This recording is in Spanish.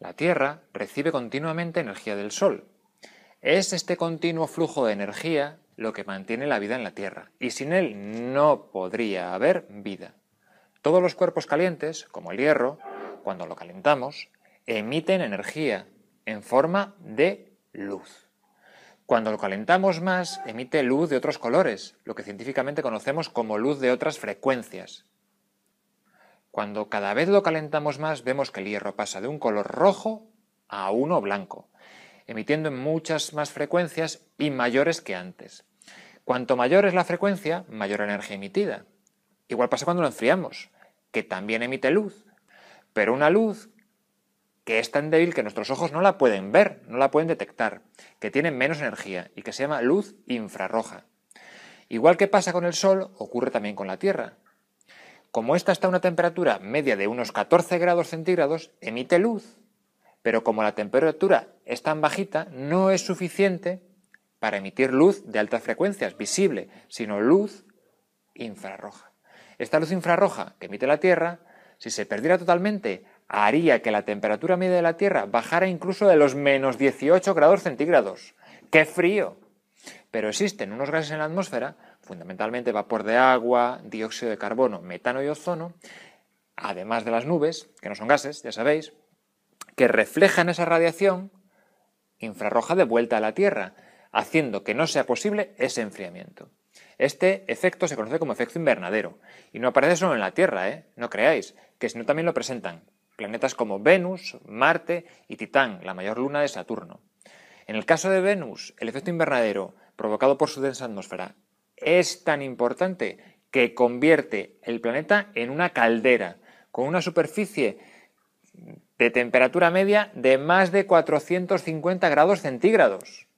La Tierra recibe continuamente energía del Sol. Es este continuo flujo de energía lo que mantiene la vida en la Tierra, y sin él no podría haber vida. Todos los cuerpos calientes, como el hierro, cuando lo calentamos, emiten energía en forma de luz. Cuando lo calentamos más, emite luz de otros colores, lo que científicamente conocemos como luz de otras frecuencias. Cuando cada vez lo calentamos más, vemos que el hierro pasa de un color rojo a uno blanco, emitiendo en muchas más frecuencias y mayores que antes. Cuanto mayor es la frecuencia, mayor energía emitida. Igual pasa cuando lo enfriamos, que también emite luz, pero una luz que es tan débil que nuestros ojos no la pueden ver, no la pueden detectar, que tiene menos energía y que se llama luz infrarroja. Igual que pasa con el Sol, ocurre también con la Tierra. Como esta está a una temperatura media de unos 14 grados centígrados, emite luz, pero como la temperatura es tan bajita, no es suficiente para emitir luz de altas frecuencias, visible, sino luz infrarroja. Esta luz infrarroja que emite la Tierra, si se perdiera totalmente, haría que la temperatura media de la Tierra bajara incluso de los menos 18 grados centígrados. ¡Qué frío! Pero existen unos gases en la atmósfera, fundamentalmente vapor de agua, dióxido de carbono, metano y ozono, además de las nubes, que no son gases, ya sabéis, que reflejan esa radiación infrarroja de vuelta a la Tierra, haciendo que no sea posible ese enfriamiento. Este efecto se conoce como efecto invernadero y no aparece solo en la Tierra, ¿eh? no creáis, que sino también lo presentan planetas como Venus, Marte y Titán, la mayor luna de Saturno. En el caso de Venus, el efecto invernadero provocado por su densa atmósfera es tan importante que convierte el planeta en una caldera, con una superficie de temperatura media de más de 450 grados centígrados.